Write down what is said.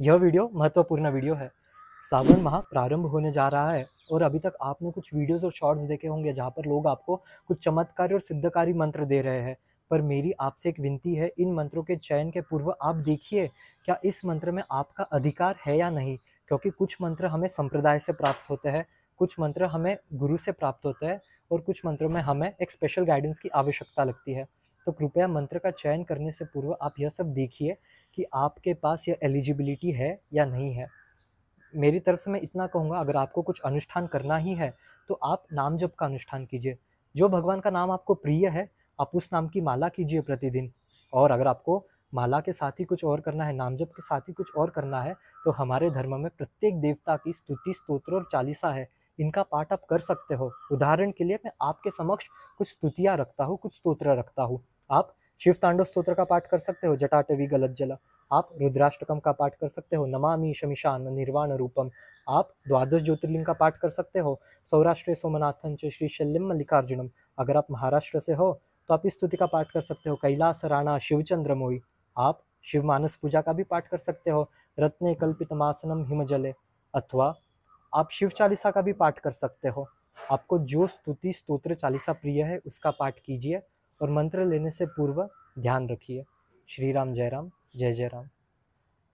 यह वीडियो महत्वपूर्ण वीडियो है सावन माह प्रारंभ होने जा रहा है और अभी तक आपने कुछ वीडियोस और शॉर्ट्स देखे होंगे जहाँ पर लोग आपको कुछ चमत्कारी और सिद्धकारी मंत्र दे रहे हैं पर मेरी आपसे एक विनती है इन मंत्रों के चयन के पूर्व आप देखिए क्या इस मंत्र में आपका अधिकार है या नहीं क्योंकि कुछ मंत्र हमें संप्रदाय से प्राप्त होते हैं कुछ मंत्र हमें गुरु से प्राप्त होते हैं और कुछ मंत्रों में हमें एक स्पेशल गाइडेंस की आवश्यकता लगती है तो कृपया मंत्र का चयन करने से पूर्व आप यह सब देखिए कि आपके पास यह एलिजिबिलिटी है या नहीं है मेरी तरफ से मैं इतना कहूँगा अगर आपको कुछ अनुष्ठान करना ही है तो आप नाम जप का अनुष्ठान कीजिए जो भगवान का नाम आपको प्रिय है आप उस नाम की माला कीजिए प्रतिदिन और अगर आपको माला के साथ ही कुछ और करना है नाम जप के साथ ही कुछ और करना है तो हमारे धर्म में प्रत्येक देवता की स्तुति स्तोत्र और चालीसा है इनका पाठ आप कर सकते हो उदाहरण के लिए मैं आपके समक्ष कुछ स्तुतियाँ रखता हूँ कुछ स्तोत्र रखता हूँ आप शिव तांडव स्त्रोत्र का पाठ कर सकते हो जटाटवी गलत जला आप रुद्राष्टकम का पाठ कर सकते हो नमामि शमिशान निर्वाण रूपम आप द्वादश ज्योतिर्लिंग का पाठ कर सकते हो सौराष्ट्र सोमनाथन च श्री शल्यम मल्लिकार्जुनम अगर आप महाराष्ट्र से हो तो आप इस स्तुति का पाठ कर सकते हो कैलास राणा शिवचंद्र मोई आप शिव मानस पूजा का भी पाठ कर सकते हो रत्न कल्पित मासनम हिमजले अथवा आप शिव चालीसा का भी पाठ कर सकते हो आपको जो स्तुति स्तोत्र चालीसा प्रिय है उसका पाठ कीजिए और मंत्र लेने से पूर्व ध्यान रखिए श्री राम जय राम जय जय राम